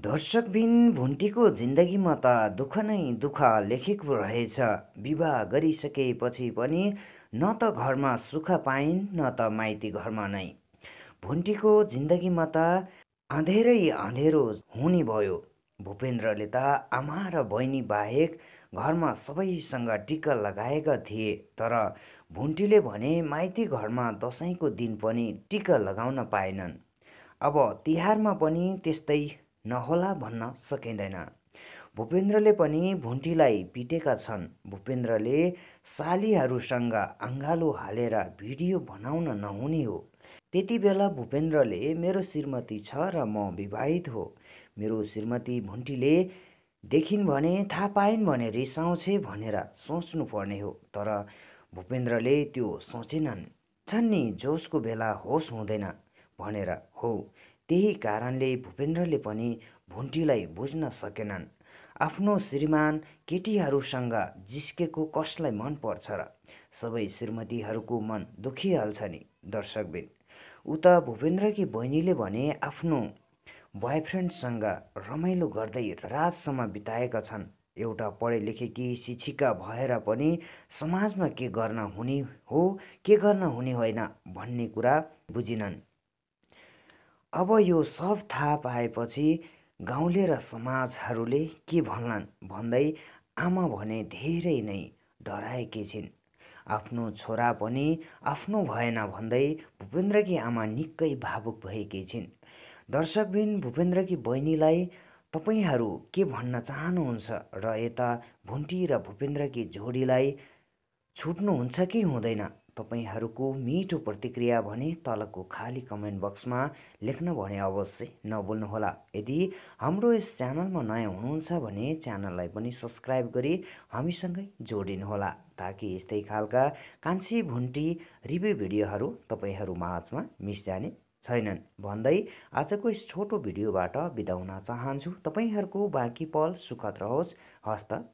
दर्शकबिन भुन्टीको जिन्दगीमा त दुःख नै दुःख लेखेको रहेछ विवाह गरिसकेपछि पनि न त घरमा सुख पाइन् न त माइती घरमा नै भुन्टीको जिन्दगीमा त अँधेरै अँधेरो हुने भयो भूपेन्द्रले त आमा र बहिनी बाहेक घरमा सबैसँग टिका लगाएका थिए तर भुन्टीले भने माइती घरमा दसैँको दिन पनि टिका लगाउन पाएनन् अब तिहारमा पनि त्यस्तै नहोला भन्न सकिँदैन भूपेन्द्रले पनि भुन्टीलाई पिटेका छन् भूपेन्द्रले सालीहरूसँग अँगालो हालेर भिडियो बनाउन नहुने हो त्यति बेला भूपेन्द्रले मेरो श्रीमती छ र म विवाहित हो मेरो श्रीमती भुन्टीले देखिन् भने थाहा पाइन् भने रिसाउँछे भनेर सोच्नुपर्ने हो तर भूपेन्द्रले त्यो सोचेनन् छन् नि जोसको बेला होस हुँदैन भनेर हो त्यही कारणले भूपेन्द्रले पनि भुन्टीलाई बुझ्न सकेनन् आफ्नो श्रीमान केटीहरूसँग जिस्केको कसलाई मन पर्छ र सबै श्रीमतीहरूको मन दुखिहाल्छ नि दर्शकबिन उता भूपेन्द्रकी बहिनीले भने आफ्नो बोयफ्रेन्डसँग रमाइलो गर्दै रातसम्म बिताएका छन् एउटा पढे लेखेकी शिक्षिका भएर पनि समाजमा के गर्न हुने हो के गर्न हुने होइन भन्ने कुरा बुझिनन् अब यो सब थाहा पाएपछि गाउँले र समाजहरूले के भन्लान् भन्दै आमा भने धेरै नै डराएकी छिन् आफ्नो छोरा पनि आफ्नो भएन भन्दै भूपेन्द्रकी आमा निकै भावुक भएकी छिन् दर्शकबिन भूपेन्द्रकी बहिनीलाई तपाईँहरू के भन्न चाहनुहुन्छ र यता भुन्टी र भूपेन्द्रकी जोडीलाई छुट्नुहुन्छ कि हुँदैन तपाईँहरूको मिठो प्रतिक्रिया भने तलको खाली कमेन्ट बक्समा लेख्न भने अवश्य नबोल्नुहोला यदि हाम्रो यस च्यानलमा नयाँ हुनुहुन्छ भने च्यानललाई पनि सब्सक्राइब गरी हामीसँगै जोडिनुहोला ताकि यस्तै खालका कान्छी भुन्टी रिभ्यू भिडियोहरू तपाईँहरू माझमा मिस जाने छैनन् भन्दै आजको यस छोटो भिडियोबाट बिदाउन चाहन्छु तपाईँहरूको बाँकी पल सुखद रहोस् हस्त